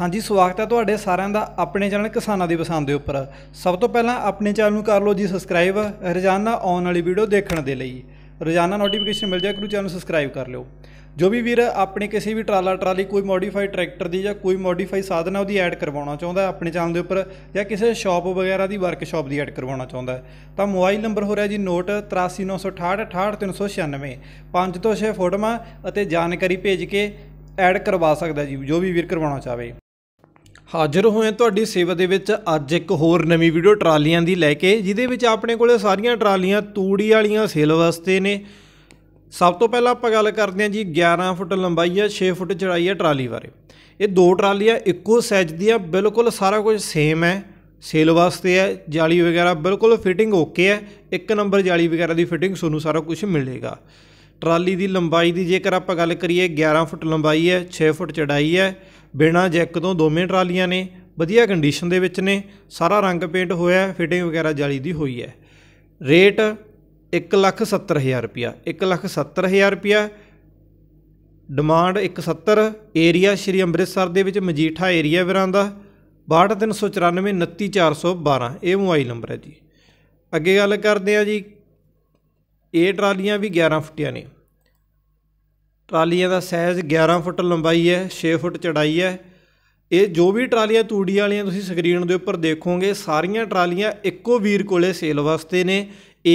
ਹਾਂਜੀ ਸਵਾਗਤ ਹੈ ਤੁਹਾਡੇ ਸਾਰਿਆਂ ਦਾ ਆਪਣੇ ਚੈਨਲ ਕਿਸਾਨਾਂ ਦੀ ਪਸੰਦ ਦੇ ਉੱਪਰ ਸਭ ਤੋਂ ਪਹਿਲਾਂ ਆਪਣੇ ਚੈਨਲ ਨੂੰ ਕਰ ਲਓ ਜੀ ਸਬਸਕ੍ਰਾਈਬ ਰੋਜ਼ਾਨਾ ਆਉਣ ਵਾਲੀ ਵੀਡੀਓ ਦੇਖਣ ਦੇ ਲਈ ਰੋਜ਼ਾਨਾ ਨੋਟੀਫਿਕੇਸ਼ਨ ਮਿਲ ਜਾਏ ਨੂੰ ਚੈਨਲ ਸਬਸਕ੍ਰਾਈਬ ਕਰ ਲਿਓ ਜੋ ਵੀ ਵੀਰ ਆਪਣੇ ਕਿਸੇ ਵੀ ਟਰਾਲਾ ਟਰਾਲੀ ਕੋਈ ਮੋਡੀਫਾਈ ਟਰੈਕਟਰ ਦੀ ਜਾਂ ਕੋਈ ਮੋਡੀਫਾਈ ਸਾਧਨ ਹੈ ਉਹਦੀ ਐਡ ਕਰਵਾਉਣਾ ਚਾਹੁੰਦਾ ਆਪਣੇ ਚੈਨਲ ਦੇ ਉੱਪਰ ਜਾਂ ਕਿਸੇ ਸ਼ਾਪ ਵਗੈਰਾ ਦੀ ਵਰਕਸ਼ਾਪ ਦੀ ਐਡ ਕਰਵਾਉਣਾ ਚਾਹੁੰਦਾ ਤਾਂ ਮੋਬਾਈਲ ਨੰਬਰ ਹੋ ਰਿਹਾ ਜੀ ਨੋਟ 8396868396 5 ਤੋਂ 6 ਫੋਟੋਆਂ ਅਤੇ ਜਾਣਕਾਰੀ ਭੇਜ ਕੇ ਐਡ ਕਰਵਾ ਸਕਦਾ ਜੀ ਜੋ ਵੀ ਵੀਰ ਕਰਵਾਉਣਾ ਚਾਹਵੇ ਹਾਜ਼ਰ ਹੋਏ ਤੁਹਾਡੀ ਸੇਵਾ ਦੇ ਵਿੱਚ ਅੱਜ ਇੱਕ ਹੋਰ ਨਵੀਂ ਵੀਡੀਓ ਟਰਾਲੀਆਂ ਦੀ ਲੈ ਕੇ ਜਿਹਦੇ ਵਿੱਚ ਆਪਣੇ ਕੋਲੇ ਸਾਰੀਆਂ ਟਰਾਲੀਆਂ ਤੂੜੀ ਵਾਲੀਆਂ ਸੇਲ ਵਾਸਤੇ ਨੇ ਸਭ ਤੋਂ ਪਹਿਲਾਂ ਆਪਾਂ ਗੱਲ ਕਰਦੇ ਹਾਂ ਜੀ 11 ਫੁੱਟ ਲੰਬਾਈ ਆ 6 ਫੁੱਟ ਚੌੜਾਈ ਆ ਟਰਾਲੀ ਬਾਰੇ ਇਹ ਦੋ ਟਰਾਲੀਆਂ ਇੱਕੋ ਸਾਈਜ਼ ਦੀਆਂ ਬਿਲਕੁਲ ਸਾਰਾ ਕੁਝ ਸੇਮ ਹੈ ਸੇਲ ਵਾਸਤੇ ਹੈ ਜਾਲੀ ਵਗੈਰਾ ਬਿਲਕੁਲ ਫਿਟਿੰਗ ਓਕੇ ਹੈ ਇੱਕ ਨੰਬਰ ਜਾਲੀ ਵਗੈਰਾ ਦੀ ਫਿਟਿੰਗ ਤੁਹਾਨੂੰ ਸਾਰਾ ਕੁਝ ਮਿਲੇਗਾ ਟਰਾਲੀ ਦੀ ਲੰਬਾਈ ਦੀ ਜੇਕਰ ਆਪਾਂ ਗੱਲ ਕਰੀਏ 11 ਫੁੱਟ ਲੰਬਾਈ ਹੈ 6 ਫੁੱਟ ਚੜਾਈ ਹੈ ਬਿਨਾ ਜੈਕ ਤੋਂ ਦੋਵੇਂ ਟਰਾਲੀਆਂ ਨੇ ਵਧੀਆ ਕੰਡੀਸ਼ਨ ਦੇ ਵਿੱਚ ਨੇ ਸਾਰਾ ਰੰਗ ਪੇਂਟ ਹੋਇਆ ਫਿਟਿੰਗ ਵਗੈਰਾ ਜਾਲੀ ਦੀ ਹੋਈ ਹੈ ਰੇਟ 170000 ਰੁਪਿਆ 170000 ਰੁਪਿਆ ਡਿਮਾਂਡ 170 ਏਰੀਆ ਸ਼੍ਰੀ ਅੰਮ੍ਰਿਤਸਰ ਦੇ ਵਿੱਚ ਮਜੀਠਾ ਏਰੀਆ ਵੀਰਾਂ ਦਾ 62394 29412 ਇਹ ਮੋਬਾਈਲ ਨੰਬਰ ਹੈ ਜੀ ਅੱਗੇ ਗੱਲ ਕਰਦੇ ਆ ਜੀ ਇਹ ਟਰਾਲੀਆਂ ਵੀ 11 ਫੁੱਟੀਆਂ ਨੇ ਟਰਾਲੀਆਂ ਦਾ ਸਾਈਜ਼ 11 ਫੁੱਟ ਲੰਬਾਈ ਹੈ 6 ਫੁੱਟ ਚੜਾਈ ਹੈ ਇਹ ਜੋ ਵੀ ਟਰਾਲੀਆਂ ਤੂੜੀ ਵਾਲੀਆਂ ਤੁਸੀਂ ਸਕਰੀਨ ਦੇ ਉੱਪਰ ਦੇਖੋਗੇ ਸਾਰੀਆਂ ਟਰਾਲੀਆਂ ਇੱਕੋ ਵੀਰ ਕੋਲੇ ਸੇਲ ਵਾਸਤੇ ਨੇ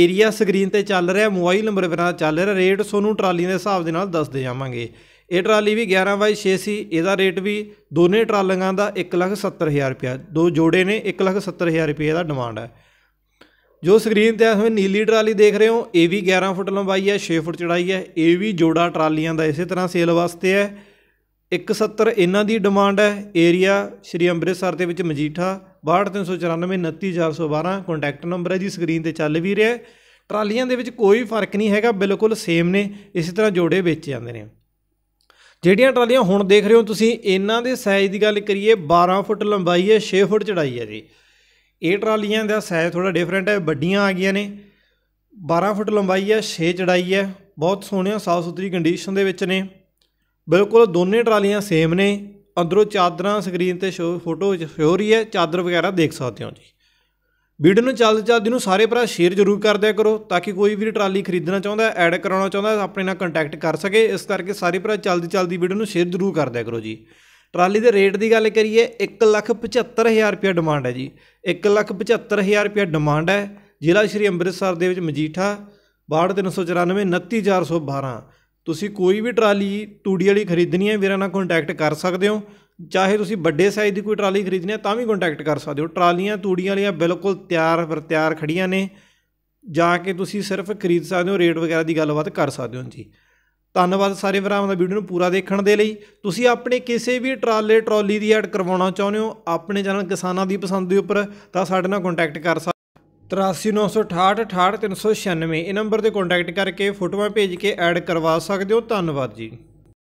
ਏਰੀਆ ਸਕਰੀਨ ਤੇ ਚੱਲ ਰਿਹਾ ਮੋਬਾਈਲ ਨੰਬਰ ਬਿਨਾ ਚੱਲ ਰਿਹਾ ਰੇਟ ਸੋਨੂੰ ਟਰਾਲੀ ਦੇ ਹਿਸਾਬ ਦੇ ਨਾਲ ਦੱਸਦੇ ਜਾਵਾਂਗੇ ਇਹ ਟਰਾਲੀ ਵੀ 11 ਬਾਈ 6 ਸੀ ਇਹਦਾ ਰੇਟ ਵੀ ਦੋਨੇ ਟਰਾਲੀਆਂ ਦਾ 1,70,000 ਰੁਪਿਆ ਦੋ ਜੋੜੇ ਨੇ 1,70,000 ਰੁਪਏ ਦਾ ਡਿਮਾਂਡ ਹੈ ਜੋ ਸਕਰੀਨ ਤੇ ਇਸ ਨੀਲੀ ਟਰਾਲੀ ਦੇਖ ਰਹੇ ਹੋ ਇਹ ਵੀ 11 ਫੁੱਟ ਲੰਬਾਈ ਹੈ 6 ਫੁੱਟ ਚੜਾਈ ਹੈ ਇਹ ਵੀ ਜੋੜਾ ਟਰਾਲੀਆਂ ਦਾ ਇਸੇ ਤਰ੍ਹਾਂ ਸੇਲ ਵਾਸਤੇ ਹੈ 170 ਇਹਨਾਂ ਦੀ ਡਿਮਾਂਡ ਹੈ ਏਰੀਆ ਸ਼੍ਰੀ ਅੰਮ੍ਰਿਤਸਰ ਦੇ ਵਿੱਚ ਮਜੀਠਾ 6239499412 ਕੰਟੈਕਟ ਨੰਬਰ ਹੈ ਜੀ ਸਕਰੀਨ ਤੇ ਚੱਲ ਵੀ ਰਿਹਾ ਟਰਾਲੀਆਂ ਦੇ ਵਿੱਚ ਕੋਈ ਫਰਕ ਨਹੀਂ ਹੈਗਾ ਬਿਲਕੁਲ ਸੇਮ ਨੇ ਇਸੇ ਤਰ੍ਹਾਂ ਜੋੜੇ ਵੇਚ ਜਾਂਦੇ ਨੇ ਜਿਹੜੀਆਂ ਟਰਾਲੀਆਂ ਹੁਣ ਦੇਖ ਰਹੇ ਹੋ ਤੁਸੀਂ ਇਹਨਾਂ ਦੇ ਸਾਈਜ਼ ਦੀ ਗੱਲ ਕਰੀਏ 12 ਫੁੱਟ ਲੰਬਾਈ ਹੈ 6 ਫੁੱਟ ਚੜਾਈ ਹੈ ਜੀ ਇਹ ਟਰਾਲੀਆਂ ਦਾ ਸਾਈਜ਼ ਥੋੜਾ ਡਿਫਰੈਂਟ ਹੈ ਵੱਡੀਆਂ ਆ ਗਈਆਂ ਨੇ 12 ਫੁੱਟ ਲੰਬਾਈ ਹੈ 6 ਚੜਾਈ ਹੈ ਬਹੁਤ ਸੋਹਣੀਆਂ ਸਾਫ ਸੁਥਰੀ ਕੰਡੀਸ਼ਨ ਦੇ ਵਿੱਚ ਨੇ ਬਿਲਕੁਲ ਦੋਨੇ ਟਰਾਲੀਆਂ ਸੇਮ ਨੇ ਅੰਦਰੋਂ ਚਾਦਰਾਂ ਸਕਰੀਨ ਤੇ ਸ਼ੋ ਫੋਟੋ ਸ਼ੋ ਰਹੀ ਹੈ ਚਾਦਰ ਵਗੈਰਾ ਦੇਖ ਸਕਦੇ ਹੋ ਜੀ ਵੀਡੀਓ ਨੂੰ ਚੱਲਦੇ ਚੱਲਦੇ ਨੂੰ ਸਾਰੇ ਭਰਾ ਸ਼ੇਅਰ ਜ਼ਰੂਰ ਕਰ ਦਿਆ ਕਰੋ ਤਾਂ ਕਿ ਕੋਈ ਵੀ ਟਰਾਲੀ ਖਰੀਦਣਾ ਚਾਹੁੰਦਾ ਹੈ ਐਡ ਕਰਾਉਣਾ ਚਾਹੁੰਦਾ ਹੈ ਆਪਣੇ ਨਾਲ ਕੰਟੈਕਟ ਕਰ ਸਕੇ ਇਸ ਕਰਕੇ ਸਾਰੇ ਭਰਾ ਚੱਲਦੇ ਚੱਲਦੇ ਵੀਡੀਓ ਨੂੰ ਸ਼ੇਅਰ ਜ਼ਰੂਰ ਕਰ ਦਿਆ ਕਰੋ ਜੀ ਟਰਾਲੀ ਦੇ ਰੇਟ ਦੀ ਗੱਲ ਕਰੀਏ 175000 ਰੁਪਏ ਡਿਮਾਂਡ ਹੈ ਜੀ 175000 ਰੁਪਏ ਡਿਮਾਂਡ ਹੈ ਜ਼ਿਲ੍ਹਾ ਸ਼੍ਰੀ ਅੰਮ੍ਰਿਤਸਰ ਦੇ ਵਿੱਚ ਮਜੀਠਾ 62394 29412 ਤੁਸੀਂ ਕੋਈ ਵੀ ਟਰਾਲੀ ਟੂੜੀ ਵਾਲੀ ਖਰੀਦਣੀ ਹੈ ਵੀਰਾਂ ਨਾਲ ਕੰਟੈਕਟ ਕਰ ਸਕਦੇ ਹੋ ਚਾਹੇ ਤੁਸੀਂ ਵੱਡੇ ਸਾਈਜ਼ ਦੀ ਕੋਈ ਟਰਾਲੀ ਖਰੀਦਣੀ ਹੈ ਤਾਂ ਵੀ ਕੰਟੈਕਟ ਕਰ ਸਕਦੇ ਹੋ ਟਰਾਲੀਆਂ ਤੂੜੀਆਂ ਵਾਲੀਆਂ ਬਿਲਕੁਲ ਤਿਆਰ ਪਰ ਤਿਆਰ ਖੜੀਆਂ ਨੇ ਜਾ ਕੇ ਤੁਸੀਂ ਸਿਰਫ ਖਰੀਦ ਸਕਦੇ ਹੋ ਰੇਟ ਵਗੈਰਾ ਦੀ ਗੱਲਬਾਤ ਕਰ ਸਕਦੇ ਹੋ ਜੀ ਧੰਨਵਾਦ ਸਾਰੇ ਭਰਾਵਾਂ ਦਾ ਵੀਡੀਓ ਨੂੰ ਪੂਰਾ ਦੇਖਣ ਦੇ ਲਈ ਤੁਸੀਂ ਆਪਣੇ ਕਿਸੇ ਵੀ ਟਰਾਲੇ ਟਰਾਲੀ ਦੀ ਐਡ ਕਰਵਾਉਣਾ ਚਾਹੁੰਦੇ ਹੋ ਆਪਣੇ ਚੈਨਲ ਕਿਸਾਨਾਂ ਦੀ ਪਸੰਦ ਦੇ ਉੱਪਰ ਤਾਂ ਸਾਡੇ ਨਾਲ ਕੰਟੈਕਟ ਕਰ ਸਕਦੇ 8396688396 ਇਹ ਨੰਬਰ ਤੇ ਕੰਟੈਕਟ ਕਰਕੇ ਫੋਟੋਆਂ ਭੇਜ ਕੇ ਐਡ ਕਰਵਾ ਸਕਦੇ ਹੋ ਧੰਨਵਾਦ ਜੀ